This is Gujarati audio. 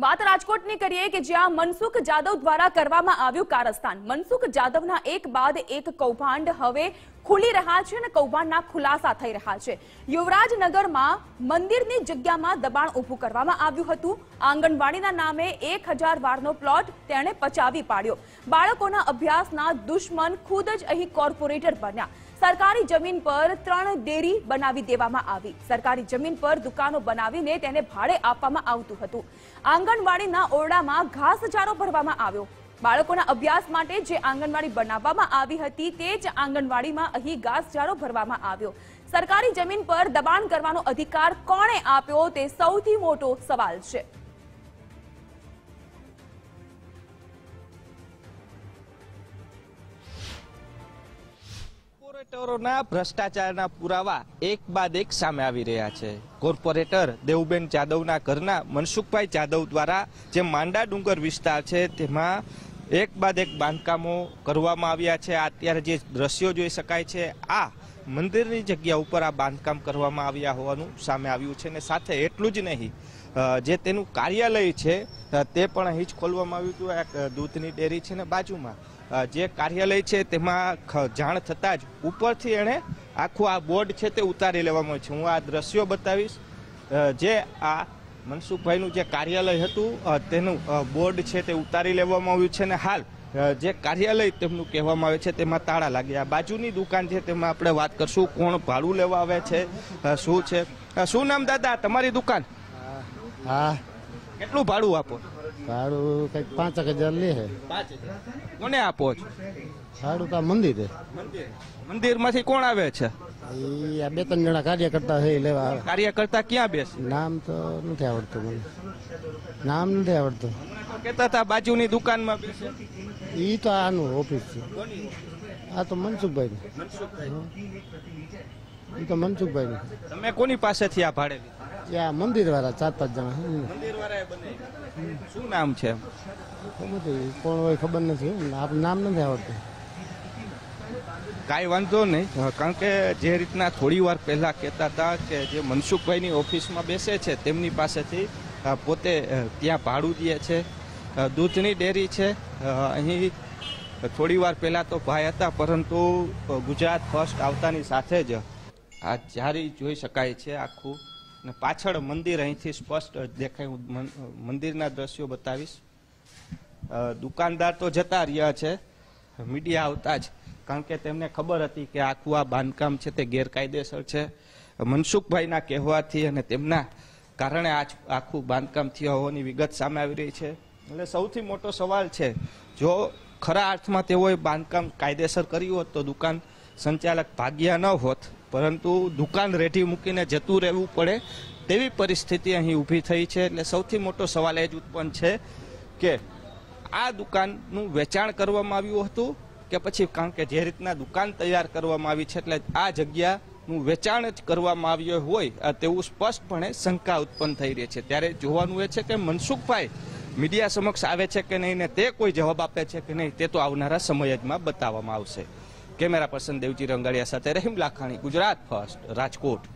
વાત રાજકોટની કરીએ કે જ્યાં મનસુખ જાદવ દ્વારા કરવામાં આવ્યું કારસ્તાન મનસુખ જાદવના એક બાદ એક કૌભાંડ હવે ખુલી રહ્યા છે અને કૌભાંડના ખુલાસા થઈ રહ્યા છે યુવરાજનગરમાં મંદિરની જગ્યામાં દબાણ ઊભું કરવામાં આવ્યું હતું આંગણવાડીના નામે એક વારનો પ્લોટ તેણે પચાવી પાડ્યો બાળકોના અભ્યાસના દુશ્મન ખુદ જ અહીં કોર્પોરેટર બન્યા સરકારી જમીન પર ત્રણ ડેરી બનાવી દેવામાં આવી સરકારી જમીન પર દુકાનો બનાવીને તેને ભાડે આપવામાં આવતું હતું આંગણવાડીના ઓરડામાં ઘાસચારો ભરવામાં આવ્યો બાળકોના અભ્યાસ માટે જે આંગણવાડી બનાવવામાં આવી હતી તે જ આંગણવાડીમાં અહીં ઘાસચારો ભરવામાં આવ્યો સરકારી જમીન પર દબાણ કરવાનો અધિકાર કોણે આપ્યો તે સૌથી મોટો સવાલ છે ભ્રષ્ટાચારના પુરાવા એક બાદ એક સામે આવી રહ્યા છે કોર્પોરેટર દેવુબેન જાદવના ઘરના મનસુખભાઈ જાદવ દ્વારા જે માંડા ડુંગર વિસ્તાર છે તેમાં એક બાદ એક બાંધકામો કરવામાં આવ્યા છે અત્યારે જે દ્રશ્યો જોઈ શકાય છે આ મંદિરની જગ્યા ઉપર આ બાંધકામ કરવામાં આવ્યા હોવાનું સામે આવ્યું છે અને સાથે એટલું જ નહીં જે તેનું કાર્યાલય છે તે પણ અહીં જ ખોલવામાં આવ્યું હતું એક દૂધની ડેરી છે ને બાજુમાં જે કાર્યાલય છે તેમાં જાણ થતાં જ ઉપરથી એણે આખું આ બોર્ડ છે તે ઉતારી લેવામાં આવ્યું છે હું આ દ્રશ્યો બતાવીશ જે આ મનસુખભાઈનું જે કાર્યાલય હતું તેનું બોર્ડ છે તે ઉતારી લેવામાં આવ્યું છે અને હાલ જે કાર્યાલય તેમનું કહેવામાં આવે છે તેમાં તાળા લાગ્યા બાજુની દુકાન છે તેમાં આપણે વાત કરશું કોણ ભાડું લેવા આવે છે શું છે શું નામ દાદા તમારી દુકાન હા કેટલું ભાડું આપો ભાડું કંઈક પાંચ એક હજાર લે છે કોને આપો છો ભાડું તો આ મંદિરે મંદિરમાંથી કોણ આવે છે ઈ આ બે ત્રણ જણા કાર્યકર્તા છે એ લેવા આવે કાર્યકર્તા ક્યાં બેસે નામ તો નથી આવડતું મને નામ નથી આવડતું કેતા હતા બાજુની દુકાનમાં બેસે ઈ તો આનું ઓફિસ છે આ તો મનસુખભાઈ મનસુખભાઈ ઈ તો મનસુખભાઈ તમે કોની પાસેથી આ ભાડે લીધું આ મંદિર વાળા ચાર પાંચ જણા શું નામ છે કોણ હોય ખબર નથી આપણું નામ નથી આવડતું કાંઈ વાંધો નહીં કારણ કે જે રીતના થોડી વાર પહેલાં કહેતા હતા કે જે મનસુખભાઈની ઓફિસમાં બેસે છે તેમની પાસેથી પોતે ત્યાં ભાડું દે છે દૂધની ડેરી છે અહીં થોડી વાર પહેલાં તો ભાઈ હતા પરંતુ ગુજરાત ફર્સ્ટ આવતાની સાથે જ આ જારી જોઈ શકાય છે આખું અને પાછળ મંદિર અહીંથી સ્પષ્ટ દેખાય મંદિરના દ્રશ્યો બતાવીશ દુકાનદાર તો જતા રહ્યા છે મીડિયા આવતા જ કારણ કે તેમને ખબર હતી કે આખું આ બાંધકામ છે તે ગેરકાયદેસર છે મનસુખભાઈના કહેવાથી અને તેમના કારણે આ આખું બાંધકામ થયા હોવાની વિગત સામે આવી રહી છે એટલે સૌથી મોટો સવાલ છે જો ખરા અર્થમાં તેઓએ બાંધકામ કાયદેસર કર્યું હોત તો દુકાન સંચાલક ભાગ્યા ન હોત પરંતુ દુકાન રેઢી મૂકીને જતું રહેવું પડે તેવી પરિસ્થિતિ અહીં ઊભી થઈ છે એટલે સૌથી મોટો સવાલ એ જ ઉત્પન્ન છે કે આ દુકાનનું વેચાણ કરવામાં આવ્યું હતું કે પછી કારણ કે જે રીતના દુકાન તૈયાર કરવામાં આવી છે એટલે આ જગ્યાનું વેચાણ જ કરવામાં આવ્યું હોય તેવું સ્પષ્ટપણે શંકા ઉત્પન્ન થઈ રહી છે ત્યારે જોવાનું એ છે કે મનસુખભાઈ મીડિયા સમક્ષ આવે છે કે નહીં ને તે કોઈ જવાબ આપે છે કે નહીં તે તો આવનારા સમય જમાં બતાવવામાં આવશે કેમેરા પર્સન દેવજી રંગાડિયા સાથે રહીમ લાખાણી ગુજરાત ફર્સ્ટ રાજકોટ